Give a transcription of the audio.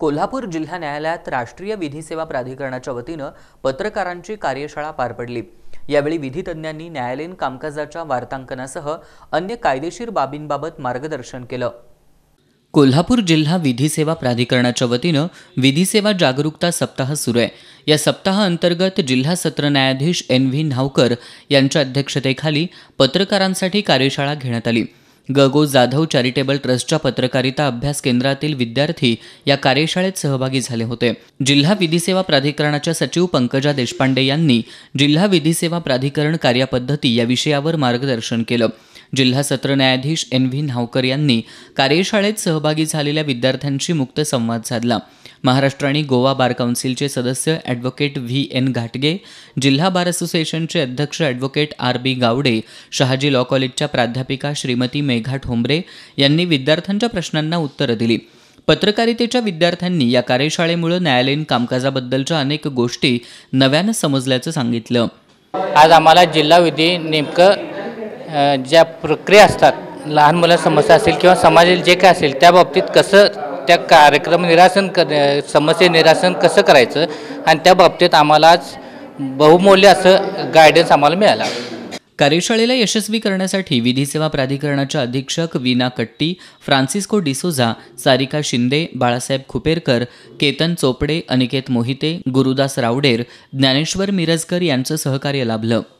कोल्हापूर जिल्हा न्यायालयात राष्ट्रीय विधी सेवा प्राधिकरणाच्या वतीनं पत्रकारांची कार्यशाळा पार पडली यावेळी विधीतज्ञांनी न्यायालयीन कामकाजाच्या वार्तांकनासह अन्य कायदेशीर बाबींबाबत मार्गदर्शन केलं कोल्हापूर जिल्हा विधी सेवा प्राधिकरणाच्या वतीनं विधी सेवा जागरूकता सप्ताह सुरू आहे या अंतर्गत जिल्हा सत्र न्यायाधीश एन व्ही न्हावकर यांच्या अध्यक्षतेखाली पत्रकारांसाठी कार्यशाळा घेण्यात आली गगो जाधव चॅरिटेबल ट्रस्टच्या पत्रकारिता अभ्यास केंद्रातील विद्यार्थी या कार्यशाळेत सहभागी झाले होते जिल्हा विधी सेवा प्राधिकरणाच्या सचिव पंकजा देशपांडे यांनी जिल्हा विधी सेवा प्राधिकरण कार्यपद्धती या विषयावर मार्गदर्शन केलं जिल्हा सत्र न्यायाधीश एन व्ही न्हावकर यांनी कार्यशाळेत सहभागी झालेल्या विद्यार्थ्यांशी मुक्त संवाद साधला महाराष्ट्र आणि गोवा बार काउन्सिलचे सदस्य ॲडव्होकेट व्ही एन घाटगे जिल्हा बार असोसिएशनचे अध्यक्ष advocate R B Gawade Shahaji law कॉलेजच्या प्राध्यापिका श्रीमती मेघा ठोंबरे यांनी विद्यार्थ्यांच्या प्रश्नांना उत्तरं दिली पत्रकारितेच्या विद्यार्थ्यांनी या कार्यशाळेमुळे न्यायालयीन कामकाजाबद्दलच्या अनेक गोष्टी नव्यानं समजल्याचं सांगितलं आज आम्हाला जिल्हा विधी नेमकं ज्या प्रक्रिया असतात लहान मुला समस्या असेल किंवा समाजातील जे काय असेल त्या बाबतीत कसं त्या कार्यक्रम निरासन कर समस्ये निरासन कसं करायचं आणि त्या बाबतीत आम्हाला बहुमूल्य असं गायडन्स आम्हाला मिळाला कार्यशाळेला यशस्वी करण्यासाठी विधी सेवा प्राधिकरणाच्या अधीक्षक वीना कट्टी फ्रान्सिस्को डिसोझा सारिका शिंदे बाळासाहेब खुपेरकर केतन चोपडे अनिकेत मोहिते गुरुदास रावडेर ज्ञानेश्वर मिरजकर यांचं सहकार्य लाभलं